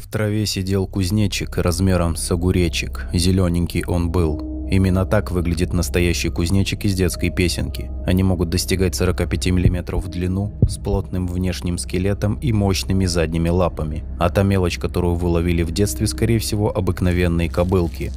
В траве сидел кузнечик размером с огуречек. Зелененький он был. Именно так выглядит настоящий кузнечик из детской песенки. Они могут достигать 45 мм в длину, с плотным внешним скелетом и мощными задними лапами. А та мелочь, которую вы ловили в детстве, скорее всего, обыкновенные кобылки.